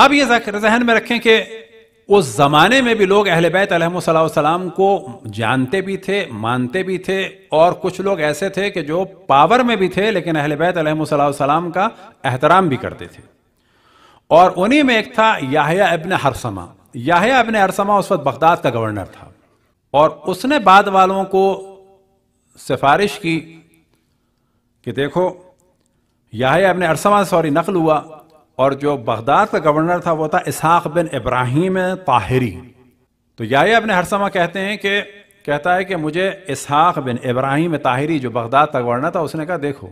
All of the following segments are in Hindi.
अब ये जहन में रखें कि उस जमाने में भी लोग अहल बैत सलाम को जानते भी थे मानते भी थे और कुछ लोग ऐसे थे कि जो पावर में भी थे लेकिन अहल बैत सलाम का एहतराम भी करते थे और उन्हीं में एक था याहिया अबन हरसमा याहिया अबन हरसमा उस वक्त बगदाद का गवर्नर था और उसने बाद वालों को सिफारिश की कि देखो याहिया अबन अरसमा सॉरी नकल हुआ और जो बगदाद का गवर्नर था वो था इसहाक बिन इब्राहिम ताहिरी तो याया अपने हरसमा कहते हैं कि कहता है कि मुझे इसहाक बिन इब्राहिम ताहिरी जो बगदाद का गवर्नर था उसने कहा देखो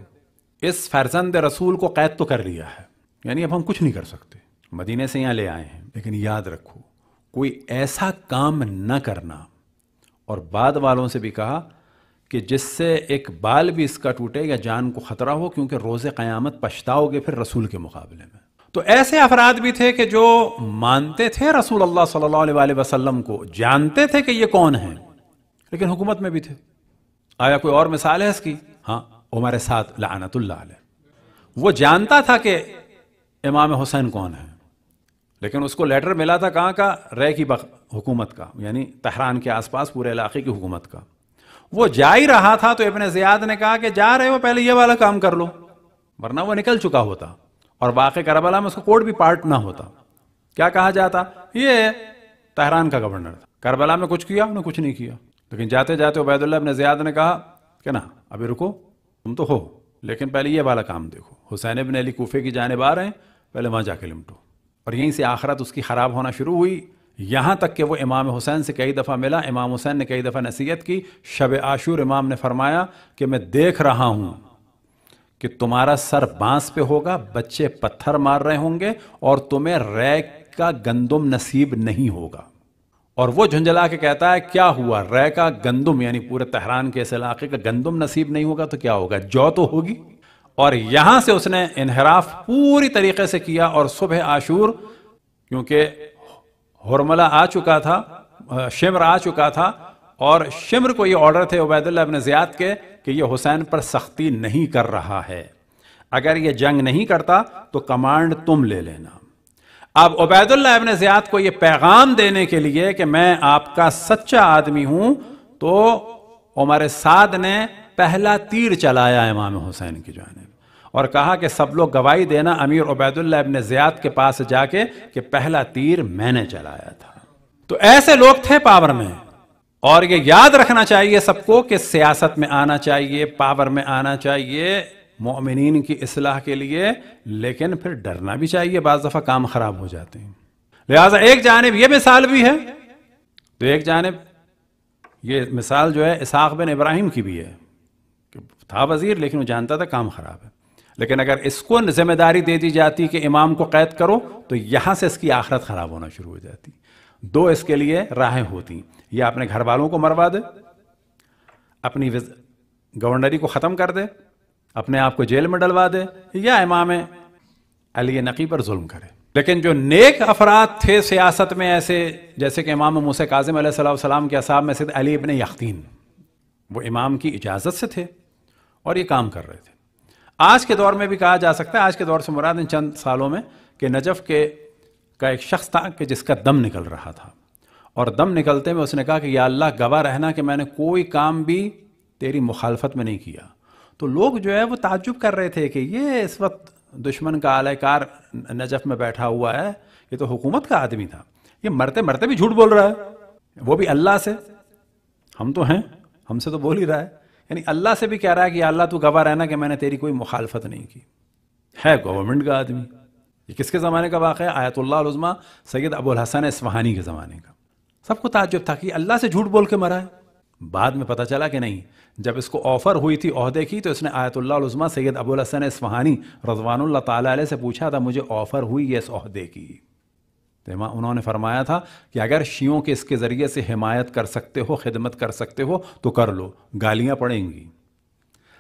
इस फरजंद रसूल को कैद तो कर लिया है यानी अब हम कुछ नहीं कर सकते मदीने से यहाँ ले आए हैं लेकिन याद रखो कोई ऐसा काम न करना और बाद वालों से भी कहा कि जिससे एक बाल भी इसका टूटे या जान को ख़तरा हो क्योंकि रोज़ क़यामत पछताओगे फिर रसूल के मुकाबले में तो ऐसे अफराद भी थे कि जो मानते थे रसूल अल्लाह सल्लल्लाहु अलैहि वसल्लम को जानते थे कि ये कौन है लेकिन हुकूमत में भी थे आया कोई और मिसाल है इसकी हाँ हमारे साथ लानतुल्ला वो जानता था कि इमाम हुसैन कौन है लेकिन उसको लेटर मिला था कहाँ का रे की हुकूमत का यानी तहरान के आसपास पूरे इलाके की हुकूमत का वो जा ही रहा था तो इबन ज़ियाद ने कहा कि जा रहे हो पहले ये वाला काम कर लो वरना वो निकल चुका होता और वाक़ करबला में उसका कोड भी पार्ट ना होता क्या कहा जाता ये तहरान का गवर्नर था करबला में कुछ किया उन्होंने कुछ नहीं किया लेकिन जाते जाते उबैदुल्ला ने ज्याद ने कहा कि ना अभी रुको तुम तो हो लेकिन पहले ये वाला काम देखो हुसैन बिन अली कोफे की जानब आ रहे हैं पहले वहाँ जाके लिमटो और यहीं से आखरत उसकी ख़राब होना शुरू हुई यहाँ तक कि वो इमाम हुसैन से कई दफ़ा मिला इमाम हुसैन ने कई दफ़ा नसीहत की शब आशूर इमाम ने फरमाया कि मैं देख रहा हूँ कि तुम्हारा सर बांस पे होगा बच्चे पत्थर मार रहे होंगे और तुम्हें रैक का गंदुम नसीब नहीं होगा और वो झुंझला के कहता है क्या हुआ रै का गंदुम यानी पूरे तहरान के इस इलाके का गंदुम नसीब नहीं होगा तो क्या होगा जौ तो होगी और यहां से उसने इनहराफ पूरी तरीके से किया और सुबह आशूर क्योंकि हरमला आ चुका था शिमर आ चुका था और शिमर को ये ऑर्डर थे उबैदुल्ला अपने ज्याद के कि यह हुसैन पर सख्ती नहीं कर रहा है अगर यह जंग नहीं करता तो कमांड तुम ले लेना अब उबैदुल्ला इबन ज़ियाद को यह पैगाम देने के लिए कि मैं आपका सच्चा आदमी हूं तो उमर साद ने पहला तीर चलाया इमाम हुसैन की जानब और कहा कि सब लोग गवाही देना अमीर उबैदुल्ला इबन ज़ियाद के पास जाके कि पहला तीर मैंने चलाया था तो ऐसे लोग थे पावर में और ये याद रखना चाहिए सबको कि सियासत में आना चाहिए पावर में आना चाहिए मोमिन की असलाह के लिए लेकिन फिर डरना भी चाहिए बज दफ़ा काम ख़राब हो जाते हैं लिहाजा एक जानब यह मिसाल भी है तो एक जानब ये मिसाल जो है इसाक बिन इब्राहिम की भी है कि था वज़ीर लेकिन वो जानता था काम ख़राब है लेकिन अगर इसको जिम्मेदारी दे दी जाती कि इमाम को कैद करो तो यहां से इसकी आखरत ख़राब होना शुरू हो जाती दो इसके लिए राहें होती या अपने घर वालों को मरवा दे अपनी गवर्नरी को ख़त्म कर दे अपने आप को जेल में डलवा दे या इमाम अली नकी पर जुल्म करे लेकिन जो नेक अफराद थे सियासत में ऐसे जैसे कि इमाम मूस काजिम सलाम के असाब में से अली इबन यकीन वो इमाम की इजाज़त से थे और ये काम कर रहे थे आज के दौर में भी कहा जा सकता है आज के दौर से मुराद इन चंद सालों में कि नजफ़ के का एक शख्स था कि जिसका दम निकल रहा था और दम निकलते में उसने कहा कि या अल्लाह गवाह रहना कि मैंने कोई काम भी तेरी मुखालफत में नहीं किया तो लोग जो है वो ताजुब कर रहे थे कि ये इस वक्त दुश्मन का कार नजफ में बैठा हुआ है ये तो हुकूमत का आदमी था ये मरते मरते भी झूठ बोल रहा है वो भी अल्लाह से हम तो हैं हमसे तो बोल ही रहा है यानी अल्लाह से भी कह रहा है कि अल्लाह तू गवाह रहना कि मैंने तेरी कोई मुखालफत नहीं की है गवर्नमेंट का आदमी ये किसके ज़माने का वाक़ है आयतुल्लाज़मा सैद अबुल हसन इसफहानी के ज़माने का सबको ताजुब था कि अल्लाह से झूठ बोल के मरा है बाद में पता चला कि नहीं जब इसको ऑफ़र हुई थी अहदे की तो इसने आयतुल्लाज़मा सैयद अबुल हसन इसफहानी रजवानुल्ला ताली से पूछा था मुझे ऑफ़र हुई है इस अहदे की तो उन्होंने फरमाया था कि अगर शियों के इसके ज़रिए से हिमायत कर सकते हो खिदमत कर सकते हो तो कर लो गालियाँ पड़ेंगी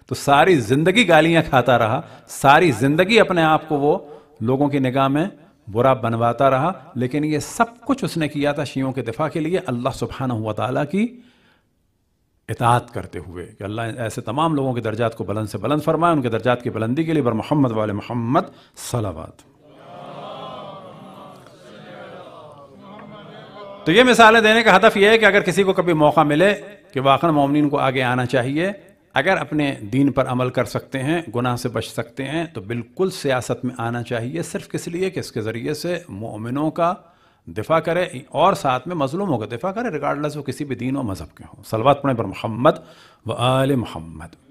तो सारी ज़िंदगी गालियां खाता रहा सारी ज़िंदगी अपने आप को वो लोगों की निगाह में बुरा बनवाता रहा लेकिन ये सब कुछ उसने किया था शियों के दिफा के लिए अल्लाह सुबहाना हुआ ताली की इतात करते हुए कि अल्लाह ऐसे तमाम लोगों के दर्जात को बुलंद से बुलंद फरमाए उनके दर्जात की बुलंदी के लिए बर मोहम्मद वाले मोहम्मद सलावाद तो ये मिसालें देने का हदफ यह है कि अगर किसी को कभी मौका मिले कि वाकन ममिन को आगे आना चाहिए अगर अपने दीन पर अमल कर सकते हैं गुनाह से बच सकते हैं तो बिल्कुल सियासत में आना चाहिए सिर्फ किस लिए कि इसके ज़रिए से मोमिनों का दिफा करें और साथ में मजलूमों का दिफा करें रिगार्डलेस वो किसी भी दीन और मज़हब के हों सलवात पढ़ें पर मोहम्मद व आल मोहम्मद